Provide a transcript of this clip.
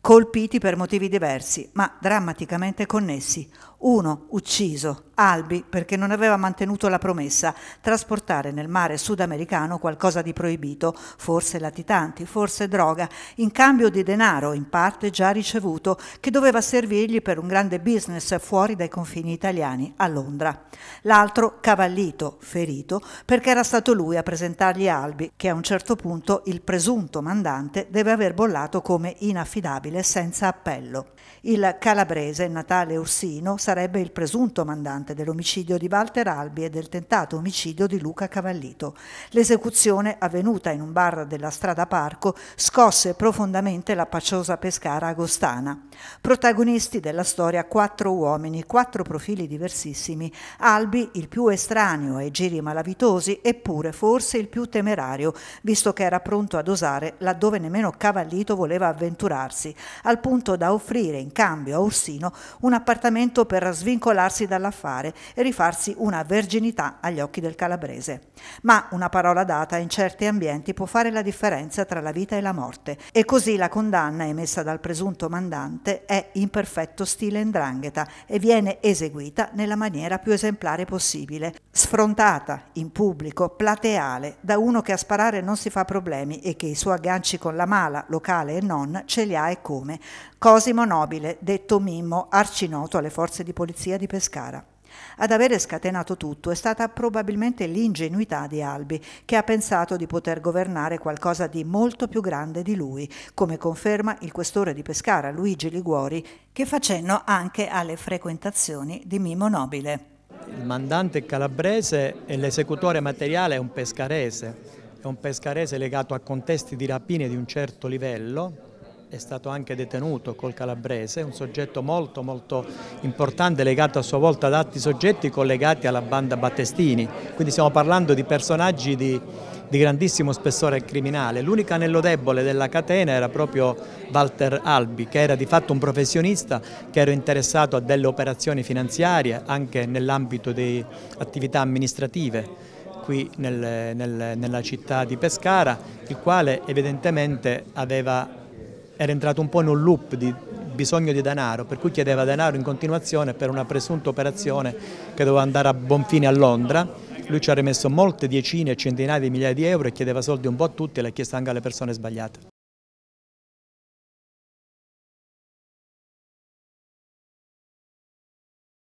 colpiti per motivi diversi, ma drammaticamente connessi. Uno ucciso, Albi, perché non aveva mantenuto la promessa, trasportare nel mare sudamericano qualcosa di proibito, forse latitanti, forse droga, in cambio di denaro, in parte già ricevuto, che doveva servirgli per un grande business fuori dai confini italiani, a Londra. L'altro, Cavallito, ferito, perché era stato lui a presentargli Albi, che a un certo punto il presunto mandante deve aver bollato come inaffidabile ingiudicabile senza appello. Il calabrese Natale Ursino sarebbe il presunto mandante dell'omicidio di Walter Albi e del tentato omicidio di Luca Cavallito. L'esecuzione avvenuta in un bar della strada Parco scosse profondamente la paciosa pescara agostana. Protagonisti della storia quattro uomini, quattro profili diversissimi, Albi il più estraneo ai giri malavitosi eppure forse il più temerario, visto che era pronto ad osare laddove nemmeno Cavallito voleva avventurarsi, al punto da offrire in cambio a Ursino un appartamento per svincolarsi dall'affare e rifarsi una verginità agli occhi del calabrese. Ma una parola data in certi ambienti può fare la differenza tra la vita e la morte e così la condanna emessa dal presunto mandante è in perfetto stile indrangheta e viene eseguita nella maniera più esemplare possibile, sfrontata in pubblico, plateale, da uno che a sparare non si fa problemi e che i suoi agganci con la mala, locale e non, ce li ha e come Cosimo Nobile, detto Mimmo, arcinoto alle forze di polizia di Pescara. Ad avere scatenato tutto è stata probabilmente l'ingenuità di Albi, che ha pensato di poter governare qualcosa di molto più grande di lui, come conferma il questore di Pescara Luigi Liguori, che fa cenno anche alle frequentazioni di Mimmo Nobile. Il mandante calabrese e l'esecutore materiale è un pescarese, è un pescarese legato a contesti di rapine di un certo livello, è stato anche detenuto col Calabrese, un soggetto molto molto importante legato a sua volta ad altri soggetti collegati alla banda Battestini, quindi stiamo parlando di personaggi di, di grandissimo spessore criminale. L'unico anello debole della catena era proprio Walter Albi, che era di fatto un professionista che era interessato a delle operazioni finanziarie anche nell'ambito di attività amministrative qui nel, nel, nella città di Pescara, il quale evidentemente aveva era entrato un po' in un loop di bisogno di denaro, per cui chiedeva denaro in continuazione per una presunta operazione che doveva andare a buon fine a Londra. Lui ci ha rimesso molte decine e centinaia di migliaia di euro e chiedeva soldi un po' a tutti e l'ha chiesto anche alle persone sbagliate.